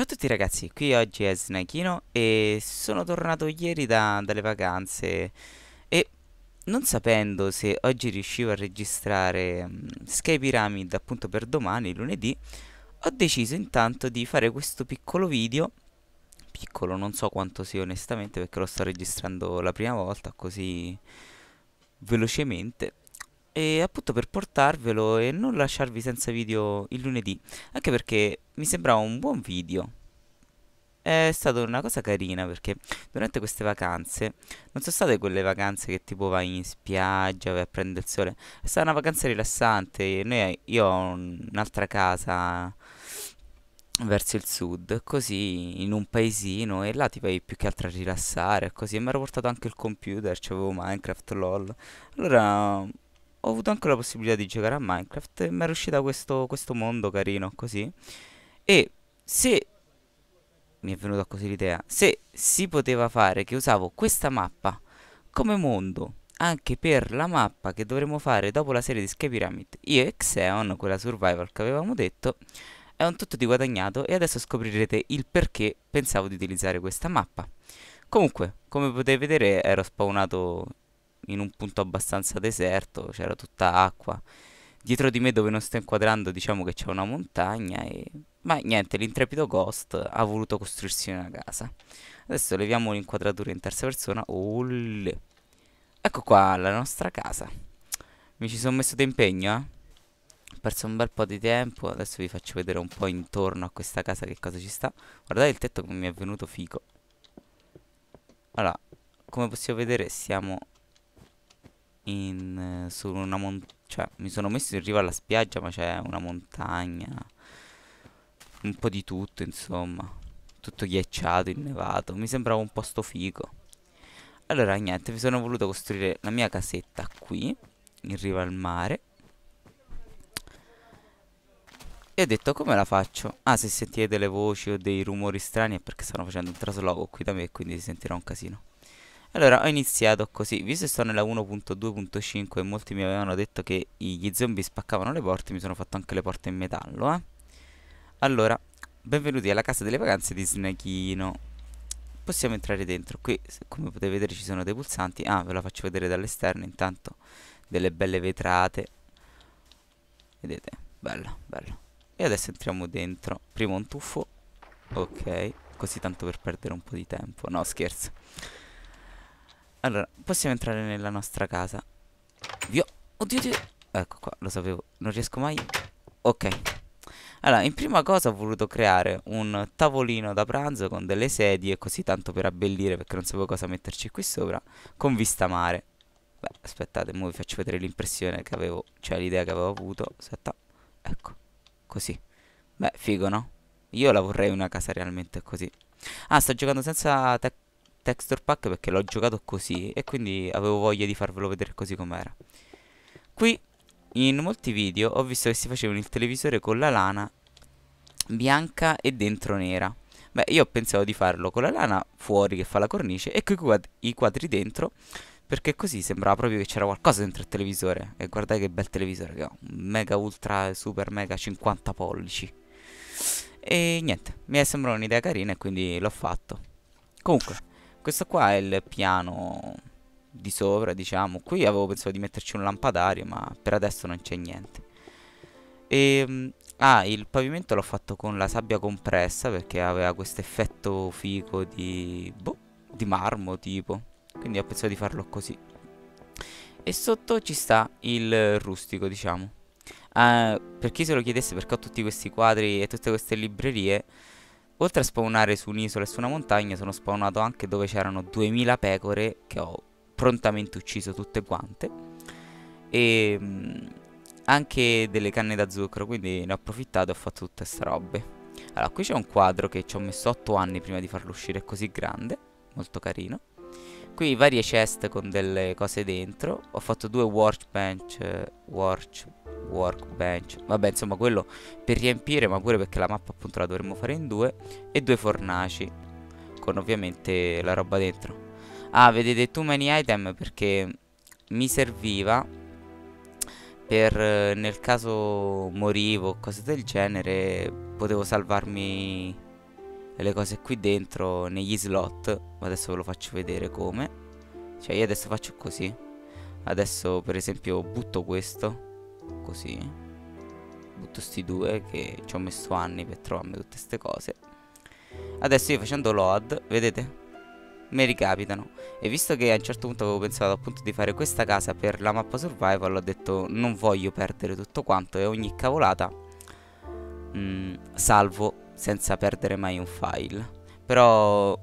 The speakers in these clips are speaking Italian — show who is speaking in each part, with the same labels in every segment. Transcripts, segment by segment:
Speaker 1: Ciao a tutti ragazzi, qui oggi è Snakeino e sono tornato ieri da, dalle vacanze e non sapendo se oggi riuscivo a registrare um, mm, Sky Pyramid appunto per domani, lunedì, ho deciso intanto di fare questo piccolo video, piccolo non so quanto sia onestamente perché lo sto registrando la prima volta così velocemente e appunto per portarvelo e non lasciarvi senza video il lunedì, anche perché mi sembrava un buon video. È stata una cosa carina perché durante queste vacanze non sono state quelle vacanze che tipo vai in spiaggia, vai a prendere il sole, è stata una vacanza rilassante. Noi, io ho un'altra casa verso il sud, così in un paesino e là ti vai più che altro a rilassare, così e mi ero portato anche il computer, c'avevo Minecraft, lol. Allora ho avuto anche la possibilità di giocare a Minecraft e mi è riuscito questo, questo mondo carino così. E se mi è venuta così l'idea, se si poteva fare che usavo questa mappa come mondo anche per la mappa che dovremmo fare dopo la serie di Sky Pyramid, io e Xeon, quella survival che avevamo detto, è un tutto di guadagnato e adesso scoprirete il perché pensavo di utilizzare questa mappa. Comunque, come potete vedere ero spawnato in un punto abbastanza deserto, c'era tutta acqua. Dietro di me dove non sto inquadrando diciamo che c'è una montagna e... Ma niente, l'intrepido Ghost ha voluto costruirsi una casa. Adesso leviamo l'inquadratura in terza persona. Olle. Ecco qua la nostra casa. Mi ci sono messo d'impegno, eh? Ho perso un bel po' di tempo. Adesso vi faccio vedere un po' intorno a questa casa che cosa ci sta. Guardate il tetto che mi è venuto figo. Allora, come possiamo vedere siamo in, eh, su una montagna. Cioè, mi sono messo in riva alla spiaggia, ma c'è una montagna. Un po' di tutto, insomma. Tutto ghiacciato, innevato. Mi sembrava un posto figo. Allora, niente, mi sono voluto costruire la mia casetta qui, in riva al mare. E ho detto, come la faccio? Ah, se sentite delle voci o dei rumori strani è perché stanno facendo un trasloco qui da me, quindi si sentirà un casino. Allora, ho iniziato così, visto che sto nella 1.2.5 e molti mi avevano detto che gli zombie spaccavano le porte, mi sono fatto anche le porte in metallo, eh. Allora, benvenuti alla casa delle vacanze di Snackino. Possiamo entrare dentro, qui come potete vedere ci sono dei pulsanti, ah ve la faccio vedere dall'esterno intanto, delle belle vetrate. Vedete, bello, bello. E adesso entriamo dentro, prima un tuffo, ok, così tanto per perdere un po' di tempo, no scherzo. Allora, possiamo entrare nella nostra casa. Dio. Oddio, oddio. Ecco qua, lo sapevo. Non riesco mai. Ok. Allora, in prima cosa ho voluto creare un tavolino da pranzo con delle sedie, così tanto per abbellire, perché non sapevo cosa metterci qui sopra, con vista mare. Beh, aspettate, ora vi faccio vedere l'impressione che avevo, cioè l'idea che avevo avuto. Aspetta, ecco, così. Beh, figo, no? Io la vorrei una casa realmente così. Ah, sto giocando senza tecnica texture pack perché l'ho giocato così e quindi avevo voglia di farvelo vedere così com'era. Qui in molti video ho visto che si facevano il televisore con la lana bianca e dentro nera. Beh, io pensavo di farlo con la lana fuori che fa la cornice e con i quadri dentro perché così sembrava proprio che c'era qualcosa dentro il televisore. E guardate che bel televisore che ho, mega ultra super mega 50 pollici. E niente, mi è sembrata un'idea carina e quindi l'ho fatto. Comunque questo qua è il piano di sopra, diciamo. Qui avevo pensato di metterci un lampadario, ma per adesso non c'è niente. E, ehm, ah, il pavimento l'ho fatto con la sabbia compressa perché aveva questo effetto fico di... Boh, di marmo tipo. Quindi ho pensato di farlo così. E sotto ci sta il rustico, diciamo. Uh, per chi se lo chiedesse perché ho tutti questi quadri e tutte queste librerie Oltre a spawnare su un'isola e su una montagna sono spawnato anche dove c'erano 2000 pecore che ho prontamente ucciso tutte quante e mm, anche delle canne da zucchero quindi ne ho approfittato e ho fatto tutte queste robe. Allora qui c'è un quadro che ci ho messo 8 anni prima di farlo uscire così grande, molto carino. Qui varie chest con delle cose dentro. Ho fatto due workbench, eh, work, workbench. Vabbè, insomma, quello per riempire, ma pure perché la mappa appunto la dovremmo fare in due. E due fornaci con ovviamente la roba dentro. Ah, vedete too many item perché mi serviva per eh, nel caso morivo o cose del genere potevo salvarmi le cose qui dentro negli slot ma adesso ve lo faccio vedere come cioè io adesso faccio così adesso per esempio butto questo così butto sti due che ci ho messo anni per trovarmi tutte queste cose adesso io facendo load vedete mi ricapitano e visto che a un certo punto avevo pensato appunto di fare questa casa per la mappa survival ho detto non voglio perdere tutto quanto e ogni cavolata mh, mm, salvo senza perdere mai un file. Però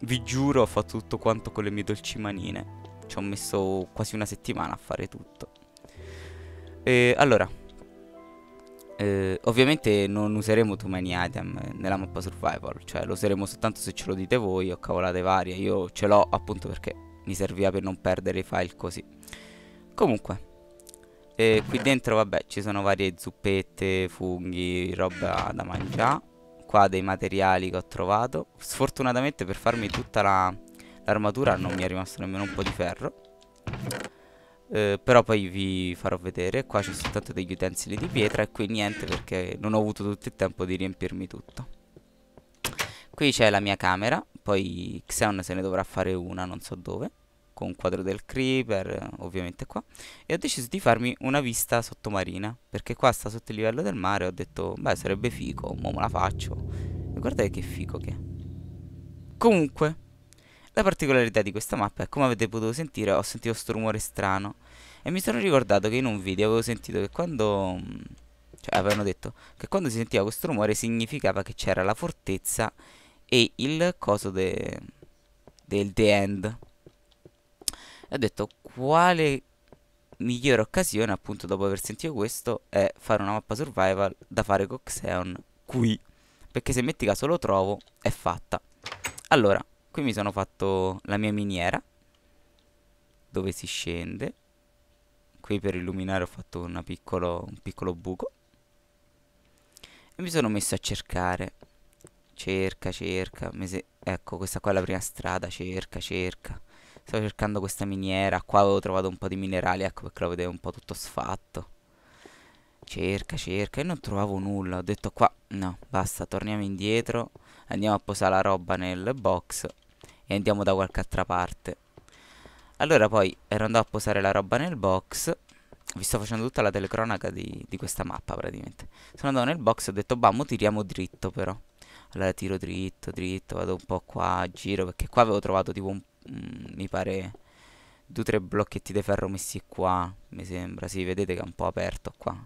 Speaker 1: vi giuro ho fatto tutto quanto con le mie dolci manine. Ci ho messo quasi una settimana a fare tutto. E, allora, eh, ovviamente non useremo too many item nella mappa survival, cioè lo useremo soltanto se ce lo dite voi o cavolate varie, io ce l'ho appunto perché mi serviva per non perdere i file così. Comunque, e qui dentro, vabbè, ci sono varie zuppette, funghi, roba da mangiare. Qua dei materiali che ho trovato. Sfortunatamente per farmi tutta l'armatura la, non mi è rimasto nemmeno un po' di ferro. Eh, però poi vi farò vedere. Qua c'è soltanto degli utensili di pietra e qui niente perché non ho avuto tutto il tempo di riempirmi tutto. Qui c'è la mia camera, poi Xeon se ne dovrà fare una, non so dove con un quadro del creeper ovviamente qua e ho deciso di farmi una vista sottomarina perché qua sta sotto il livello del mare ho detto beh sarebbe figo mo me la faccio e guardate che figo che è comunque la particolarità di questa mappa è come avete potuto sentire ho sentito questo rumore strano e mi sono ricordato che in un video avevo sentito che quando cioè avevano detto che quando si sentiva questo rumore significava che c'era la fortezza e il coso de, del The End e ho detto quale migliore occasione appunto dopo aver sentito questo è fare una mappa survival da fare con Xeon qui perché se metti caso lo trovo è fatta allora qui mi sono fatto la mia miniera dove si scende qui per illuminare ho fatto piccolo, un piccolo buco e mi sono messo a cercare cerca cerca ecco questa qua è la prima strada cerca cerca Stavo cercando questa miniera, qua avevo trovato un po' di minerali, ecco perché lo vedevo un po' tutto sfatto. Cerca, cerca, e non trovavo nulla, ho detto qua, no, basta, torniamo indietro, andiamo a posare la roba nel box e andiamo da qualche altra parte. Allora poi ero andato a posare la roba nel box vi sto facendo tutta la telecronaca di, di, questa mappa praticamente. Sono andato nel box e ho detto, bammo, tiriamo dritto però. Allora tiro dritto, dritto, vado un po' qua, giro, perché qua avevo trovato tipo un Mm, mi pare due o tre blocchetti di ferro messi qua, mi sembra, sì, vedete che è un po' aperto qua.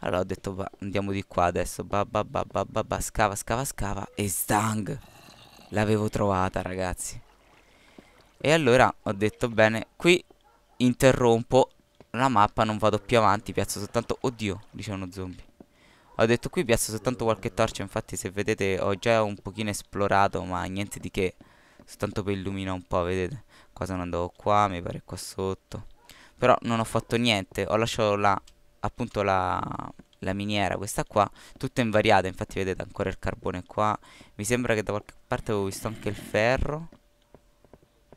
Speaker 1: Allora ho detto va, andiamo di qua adesso, ba ba ba ba ba, ba scava scava scava e stang! L'avevo trovata ragazzi. E allora ho detto bene, qui interrompo la mappa, non vado più avanti, piazzo soltanto... Oddio, lì c'è uno zombie. Ho detto qui piazzo soltanto qualche torcia, infatti se vedete ho già un pochino esplorato, ma niente di che soltanto per illuminare un po', vedete? Qua sono andato qua, mi pare qua sotto. Però non ho fatto niente, ho lasciato la, appunto la, la miniera, questa qua, tutta invariata, infatti vedete ancora il carbone qua. Mi sembra che da qualche parte avevo visto anche il ferro.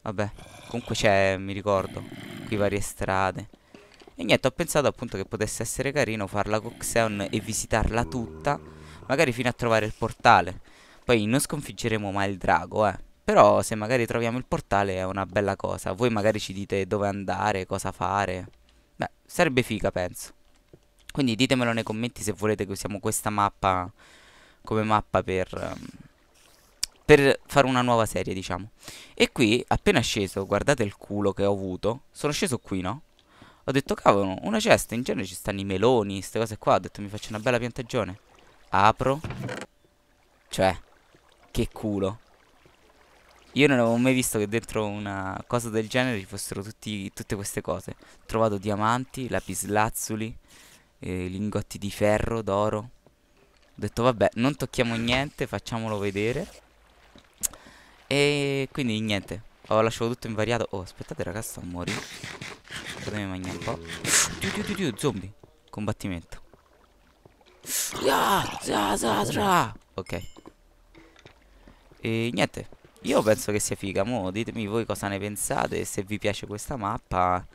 Speaker 1: Vabbè, comunque c'è, mi ricordo, qui varie strade. E niente, ho pensato appunto che potesse essere carino farla con Xeon e visitarla tutta, magari fino a trovare il portale. Poi non sconfiggeremo mai il drago, eh. Però se magari troviamo il portale è una bella cosa. Voi magari ci dite dove andare, cosa fare. Beh, sarebbe figa, penso. Quindi ditemelo nei commenti se volete che usiamo questa mappa come mappa per, ehm, per fare una nuova serie, diciamo. E qui, appena sceso, guardate il culo che ho avuto. Sono sceso qui, no? Ho detto, cavolo, una cesta, in genere ci stanno i meloni, queste cose qua. Ho detto, mi faccio una bella piantagione. Apro. Cioè, che culo. Io non avevo mai visto che dentro una cosa del genere ci fossero tutti, tutte queste cose. Ho trovato diamanti, lapislazzuli, eh, lingotti di ferro, d'oro. Ho detto vabbè, non tocchiamo niente, facciamolo vedere. E quindi niente, ho lasciato tutto invariato. Oh, aspettate ragazzi, sto a morire. Fatemi mangiare un po'. Dio, dio, dio, zombie. Combattimento. Ok. E niente. Io penso che sia figa, mo ditemi voi cosa ne pensate, se vi piace questa mappa.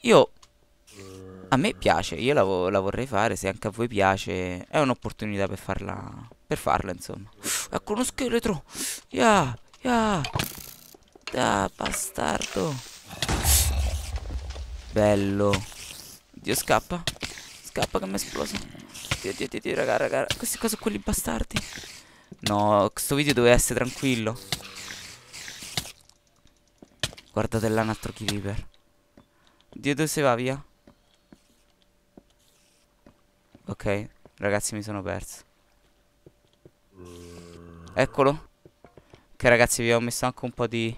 Speaker 1: Io... A me piace, io la, vo la vorrei fare, se anche a voi piace è un'opportunità per farla... Per farla, insomma. Ecco uno scheletro! Ya, yeah, ya! Yeah. Da, bastardo! Bello! Dio, scappa! Scappa che mi è esplosa! Dio, dio, dio, dio, raga, raga, questi qua sono quelli bastardi! No, questo video doveva essere tranquillo. Guardate là un altro creeper. Dio dove si va via? Ok, ragazzi mi sono perso. Eccolo. Ok ragazzi vi ho messo anche un po' di...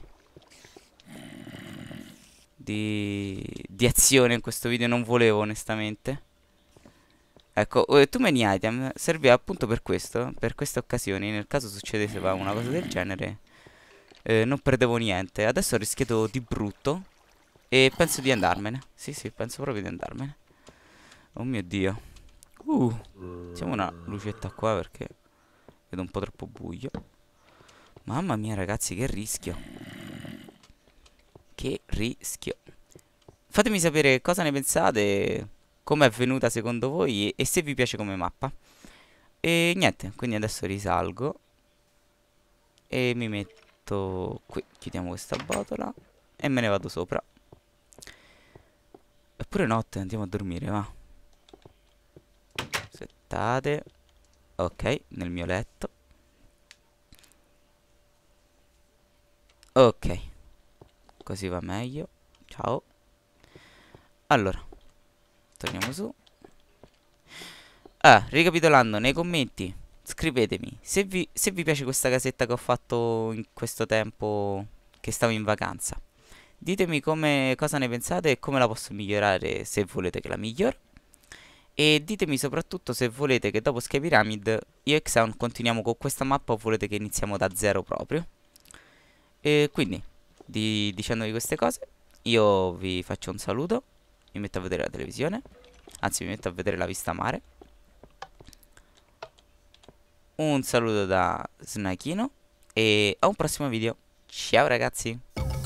Speaker 1: Di... Di azione in questo video, non volevo onestamente. Ecco, eh, Too Many Item serviva appunto per questo, per queste occasioni, nel caso succedesse una cosa del genere, eh, non perdevo niente. Adesso ho rischiato di brutto e penso di andarmene. Sì, sì, penso proprio di andarmene. Oh mio Dio. Uh, facciamo una lucetta qua perché vedo un po' troppo buio. Mamma mia ragazzi, che rischio. Che rischio. Fatemi sapere cosa ne pensate come è venuta secondo voi e se vi piace come mappa. E niente, quindi adesso risalgo e mi metto qui, chiudiamo questa botola e me ne vado sopra. Eppure notte, andiamo a dormire, va. Aspettate. Ok, nel mio letto. Ok, così va meglio. Ciao. Allora, torniamo su Ah, ricapitolando, nei commenti scrivetemi se vi, se vi piace questa casetta che ho fatto in questo tempo che stavo in vacanza ditemi come, cosa ne pensate e come la posso migliorare se volete che la migliori e ditemi soprattutto se volete che dopo Sky Pyramid io e Xeon continuiamo con questa mappa o volete che iniziamo da zero proprio e quindi di, dicendovi queste cose io vi faccio un saluto mi metto a vedere la televisione anzi mi metto a vedere la vista mare un saluto da Snackino e a un prossimo video ciao ragazzi